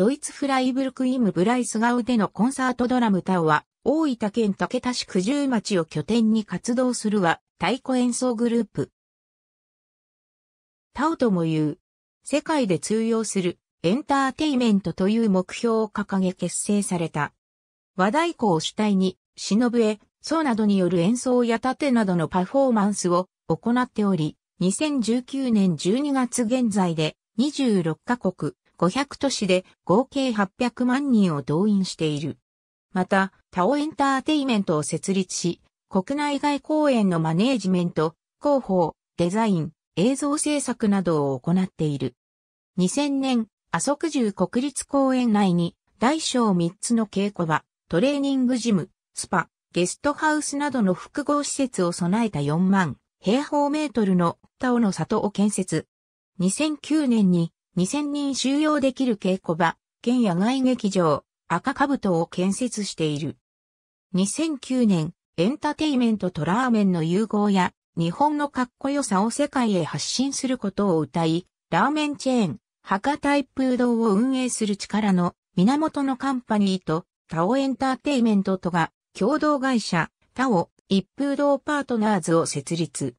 ドイツフライブルクイムブライスガウでのコンサートドラムタオは、大分県竹田市九十町を拠点に活動するは、太鼓演奏グループ。タオとも言う、世界で通用するエンターテイメントという目標を掲げ結成された。和太鼓を主体に、忍え、そうなどによる演奏や盾などのパフォーマンスを行っており、2019年12月現在で26カ国500都市で合計800万人を動員している。また、タオエンターテイメントを設立し、国内外公演のマネージメント、広報、デザイン、映像制作などを行っている。2000年、阿蘇十国立公園内に、大小3つの稽古場、トレーニングジム、スパ、ゲストハウスなどの複合施設を備えた4万平方メートルのタオの里を建設。2009年に2000人収容できる稽古場、県野外劇場、赤兜を建設している。2009年、エンターテイメントとラーメンの融合や、日本のかっこよさを世界へ発信することを歌い、ラーメンチェーン、博多一風堂を運営する力の源のカンパニーと、タオエンターテイメントとが、共同会社、タオ、一風堂パートナーズを設立。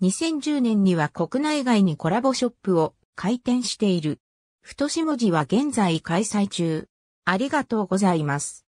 2010年には国内外にコラボショップを開店している。太し文字は現在開催中。ありがとうございます。